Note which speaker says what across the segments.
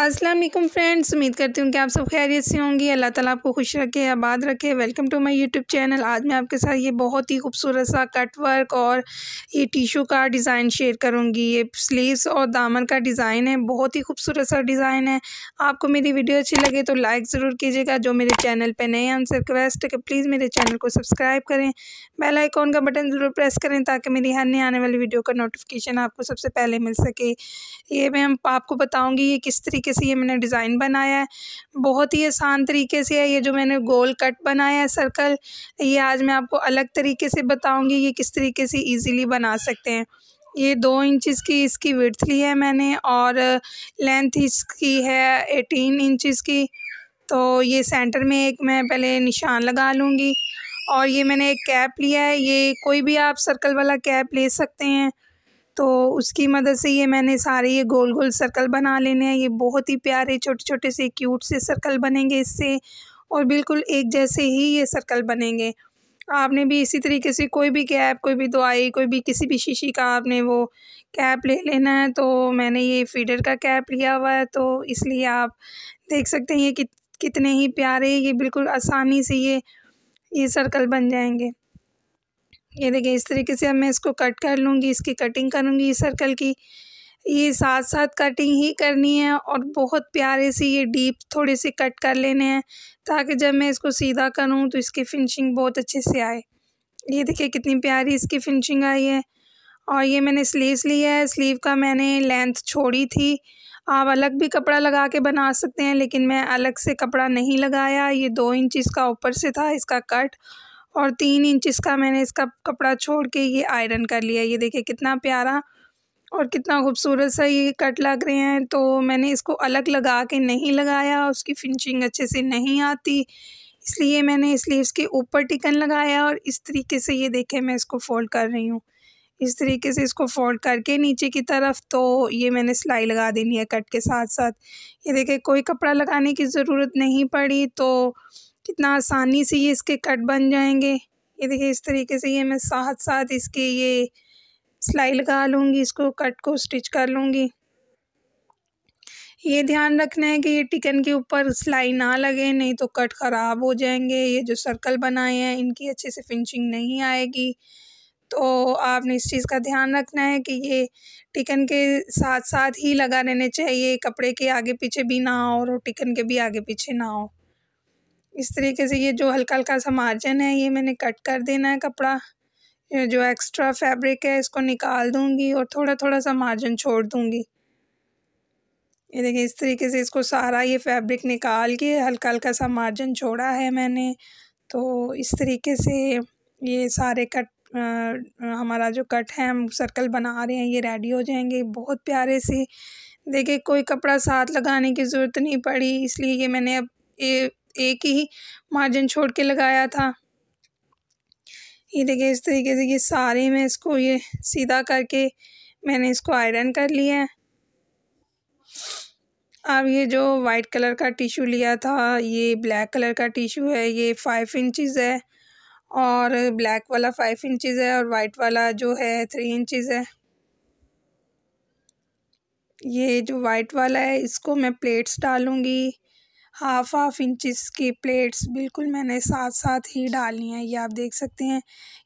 Speaker 1: अस्सलाम वालेकुम फ्रेंड्स उम्मीद करती हूँ कि आप सब खैरियत से होंगी अल्लाह ताला आपको खुश रखे आबाद रखे welcome to my YouTube channel आज मैं आपके साथ ये बहुत ही खूबसूरत सा कट वर्क और ये टिशू का डिज़ाइन शेयर करूँगी ये स्लीव्स और दामन का डिज़ाइन है बहुत ही खूबसूरत सा डिज़ाइन है आपको मेरी वीडियो अच्छी लगे तो लाइक ज़रूर कीजिएगा जो मेरे चैनल पर नए हैं उनसे रिक्वेस्ट है कि प्लीज़ मेरे चैनल को सब्सक्राइब करें बेल आइकॉन का बटन ज़रूर प्रेस करें ताकि मेरी हर नई आने वाली वीडियो का नोटिफिकेशन आपको सबसे पहले मिल सके ये मैं आपको बताऊँगी ये किस तरीके तरीके से ये मैंने डिज़ाइन बनाया है बहुत ही आसान तरीके से है ये जो मैंने गोल कट बनाया है सर्कल ये आज मैं आपको अलग तरीके से बताऊँगी ये किस तरीके से ईज़िली बना सकते हैं ये दो इंचिस की इसकी विर्थ ली है मैंने और लेंथ इसकी है एटीन इंचिस की तो ये सेंटर में एक मैं पहले निशान लगा लूँगी और ये मैंने एक कैप लिया है ये कोई भी आप सर्कल वाला कैप ले सकते हैं तो उसकी मदद से ये मैंने सारे ये गोल गोल सर्कल बना लेने हैं ये बहुत ही प्यारे छोटे छोटे से क्यूट से सर्कल बनेंगे इससे और बिल्कुल एक जैसे ही ये सर्कल बनेंगे आपने भी इसी तरीके से कोई भी कैप कोई भी दवाई कोई भी किसी भी शीशी का आपने वो कैप ले लेना है तो मैंने ये फीडर का कैप लिया हुआ है तो इसलिए आप देख सकते हैं ये कित, कितने ही प्यारे ये बिल्कुल आसानी से ये ये सर्कल बन जाएंगे ये देखिए इस तरीके से अब मैं इसको कट कर लूँगी इसकी कटिंग करूँगी इस सर्कल की ये साथ साथ कटिंग ही करनी है और बहुत प्यारे से ये डीप थोड़े से कट कर लेने हैं ताकि जब मैं इसको सीधा करूँ तो इसकी फिनिशिंग बहुत अच्छे से आए ये देखिए कितनी प्यारी इसकी फिनिशिंग आई है और ये मैंने स्लीव्स लिया है स्लीव का मैंने लेंथ छोड़ी थी आप अलग भी कपड़ा लगा के बना सकते हैं लेकिन मैं अलग से कपड़ा नहीं लगाया ये दो इंच इसका ऊपर से था इसका कट और तीन इंच इसका मैंने इसका कपड़ा छोड़ के ये आयरन कर लिया ये देखिए कितना प्यारा और कितना खूबसूरत सा ये कट लग रहे हैं तो मैंने इसको अलग लगा के नहीं लगाया उसकी फिनिशिंग अच्छे से नहीं आती इसलिए मैंने स्लीव्स के ऊपर टिकन लगाया और इस तरीके से ये देखे मैं इसको फ़ोल्ड कर रही हूँ इस तरीके से इसको फोल्ड करके नीचे की तरफ तो ये मैंने सिलाई लगा देनी है कट के साथ साथ ये देखे कोई कपड़ा लगाने की ज़रूरत नहीं पड़ी तो कितना आसानी से ये इसके कट बन जाएंगे ये देखिए इस तरीके से ये मैं साथ साथ इसके ये सिलाई लगा लूँगी इसको कट को स्टिच कर लूँगी ये ध्यान रखना है कि ये टिकन के ऊपर सिलाई ना लगे नहीं तो कट ख़राब हो जाएंगे ये जो सर्कल बनाए हैं इनकी अच्छे से फिनिशिंग नहीं आएगी तो आपने इस चीज़ का ध्यान रखना है कि ये टिकन के साथ साथ ही लगा रहने चाहिए कपड़े के आगे पीछे भी ना हो और टिकन के भी आगे पीछे ना हो इस तरीके से ये जो हल्का हल्का सा मार्जिन है ये मैंने कट कर देना है कपड़ा जो एक्स्ट्रा फैब्रिक है इसको निकाल दूँगी और थोड़ा थोड़ा सा मार्जिन छोड़ दूँगी ये देखिए इस तरीके से इसको सारा ये फैब्रिक निकाल के हल्का हल्का सा मार्जिन छोड़ा है मैंने तो इस तरीके से ये सारे कट आ, हमारा जो कट है हम सर्कल बना रहे हैं ये रेडी हो जाएंगे बहुत प्यारे से देखिए कोई कपड़ा साथ लगाने की ज़रूरत नहीं पड़ी इसलिए ये मैंने अब ये एक ही मार्जिन छोड़ के लगाया था ये देखिए इस तरीके से ये सारे में इसको ये सीधा करके मैंने इसको आयरन कर लिया है अब ये जो वाइट कलर का टिशू लिया था ये ब्लैक कलर का टिशू है ये फाइव इंचज़ है और ब्लैक वाला फाइव इंचज़ है और वाइट वाला जो है थ्री इंचज़ है ये जो वाइट वाला है इसको मैं प्लेट्स डालूँगी हाफ हाफ इंचज़ की प्लेट्स बिल्कुल मैंने साथ साथ ही डालनी है ये आप देख सकते हैं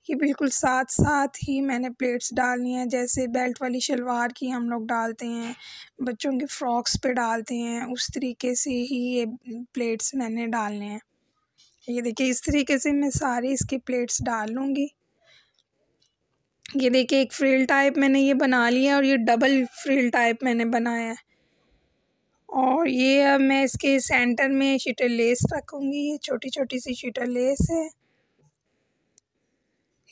Speaker 1: कि बिल्कुल साथ साथ ही मैंने प्लेट्स डालनी है जैसे बेल्ट वाली शलवार की हम लोग डालते हैं बच्चों के फ्रॉक्स पे डालते हैं उस तरीके से ही ये प्लेट्स मैंने डालने हैं ये देखिए इस तरीके से मैं सारी इसकी प्लेट्स डाल लूँगी ये देखिए एक फ्रिल टाइप मैंने ये बना लिया और ये डबल फ्रिल टाइप मैंने बनाया है और ये अब मैं इसके सेंटर में शीटर लेस रखूँगी ये छोटी छोटी सी शीटर लेस है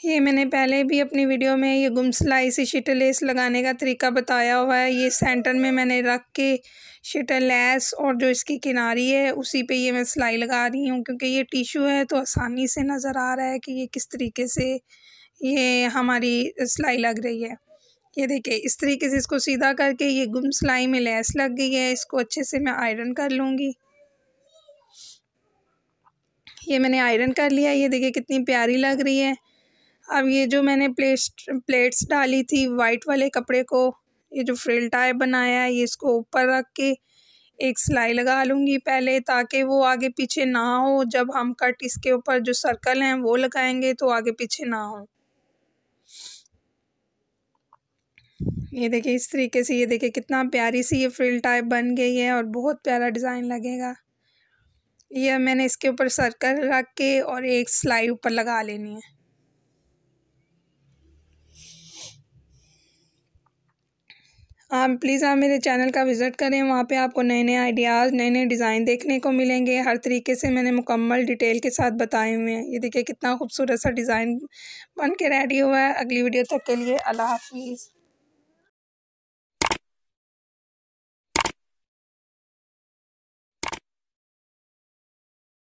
Speaker 1: ये मैंने पहले भी अपनी वीडियो में ये गुम सिलाई से शीटर लेस लगाने का तरीका बताया हुआ है ये सेंटर में मैंने रख के शीटर लेस और जो इसकी किनारी है उसी पे ये मैं सिलाई लगा रही हूँ क्योंकि ये टिशू है तो आसानी से नज़र आ रहा है कि ये किस तरीके से ये हमारी सिलाई लग रही है ये देखिए इस तरीके से इसको सीधा करके ये गुम सिलाई में लैस लग गई है इसको अच्छे से मैं आयरन कर लूँगी ये मैंने आयरन कर लिया ये देखिए कितनी प्यारी लग रही है अब ये जो मैंने प्लेट्स प्लेट्स डाली थी वाइट वाले कपड़े को ये जो फ्रिल टाइप बनाया है ये इसको ऊपर रख के एक सिलाई लगा लूँगी पहले ताकि वो आगे पीछे ना हो जब हम कट इसके ऊपर जो सर्कल हैं वो लगाएंगे तो आगे पीछे ना हो ये देखिए इस तरीके से ये देखिए कितना प्यारी सी ये फ्रिल टाइप बन गई है और बहुत प्यारा डिज़ाइन लगेगा ये मैंने इसके ऊपर सर्कल रख के और एक सिलाई ऊपर लगा लेनी है आप प्लीज़ आप मेरे चैनल का विज़िट करें वहाँ पे आपको नए नए आइडियाज़ नए नए डिज़ाइन देखने को मिलेंगे हर तरीके से मैंने मुकम्मल डिटेल के साथ बताए हुए हैं ये देखिए कितना खूबसूरत सा डिज़ाइन बन के रेडी हुआ है अगली वीडियो तक के लिए अल्लाह हाफिज़